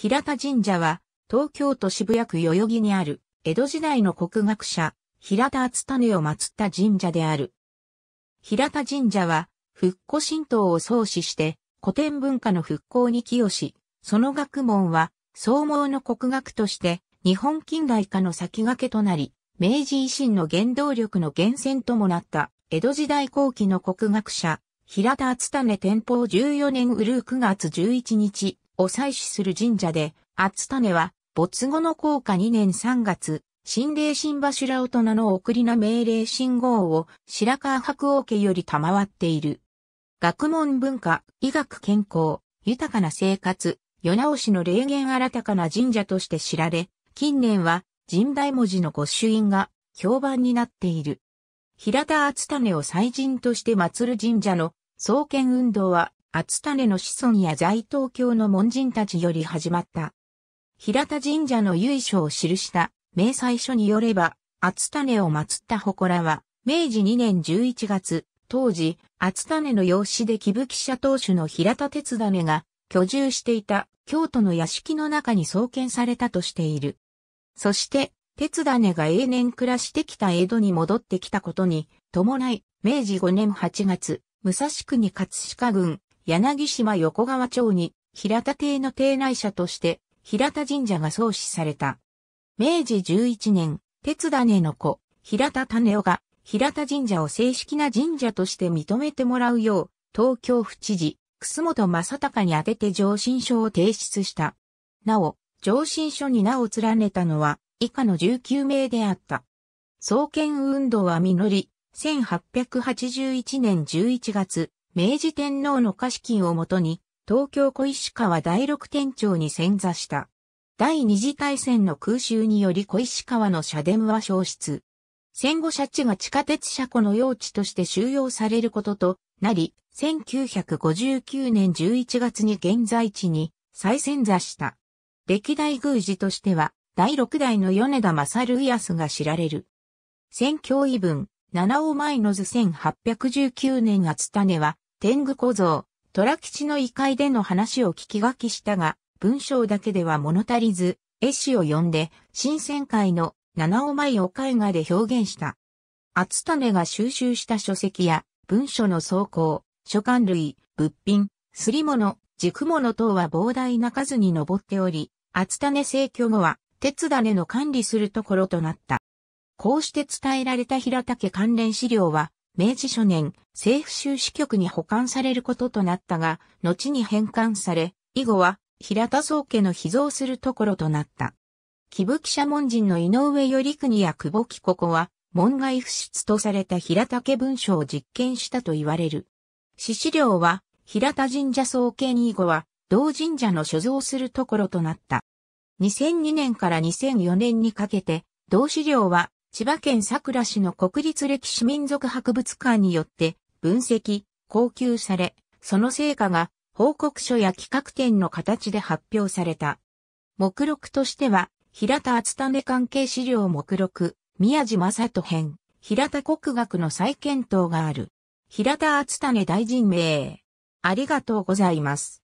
平田神社は、東京都渋谷区代々木にある、江戸時代の国学者、平田厚種を祀った神社である。平田神社は、復古神道を創始して、古典文化の復興に寄与し、その学問は、総合の国学として、日本近代化の先駆けとなり、明治維新の原動力の源泉ともなった、江戸時代後期の国学者、平田厚種天保14年うる9月11日、を祭祀する神社で、厚種は、没後の効果2年3月、神霊神柱大人の送りな命令信号を白川白王家より賜っている。学問文化、医学健康、豊かな生活、世直しの霊言新たかな神社として知られ、近年は神代文字の御朱印が評判になっている。平田厚種を祭神として祀る神社の創建運動は厚種の子孫や在東京の門人たちより始まった。平田神社の由緒を記した明細書によれば、厚種を祀った祠は、明治2年11月、当時、厚種の養子で木吹社当主の平田鉄種が居住していた京都の屋敷の中に創建されたとしている。そして、鉄種が永年暮らしてきた江戸に戻ってきたことに、伴い、明治5年8月、武蔵国葛飾郡、柳島横川町に平田邸の邸内社として平田神社が創始された。明治11年、鉄種の子、平田種夫が平田神社を正式な神社として認めてもらうよう、東京府知事、楠本正隆に宛てて上申書を提出した。なお、上申書に名を連ねたのは、以下の19名であった。創建運動は実り、1881年11月、明治天皇の貸し金をもとに、東京小石川第六天長に潜座した。第二次大戦の空襲により小石川の社殿は消失。戦後社地が地下鉄車庫の用地として収容されることとなり、1959年11月に現在地に再潜座した。歴代宮司としては、第六代の米田正る康が知られる。宣教異文、七尾前の図1819年厚種は、天狗小僧、虎吉の異界での話を聞き書きしたが、文章だけでは物足りず、絵師を呼んで、新選会の七尾舞を絵画で表現した。厚種が収集した書籍や、文書の草稿、書簡類、物品、すり物、軸物等は膨大な数に上っており、厚種制御後は、鉄種の管理するところとなった。こうして伝えられた平竹関連資料は、明治初年、政府収支局に保管されることとなったが、後に返還され、以後は平田宗家の秘蔵するところとなった。木武記者門人の井上頼国や久保木ここは、門外不出とされた平田家文書を実験したと言われる。史資料は、平田神社総建以後は、同神社の所蔵するところとなった。2002年から2004年にかけて、同資料は千葉県佐倉市の国立歴史民族博物館によって分析、公級され、その成果が報告書や企画展の形で発表された。目録としては、平田厚種関係資料目録、宮地正人編、平田国学の再検討がある。平田厚種大臣名。ありがとうございます。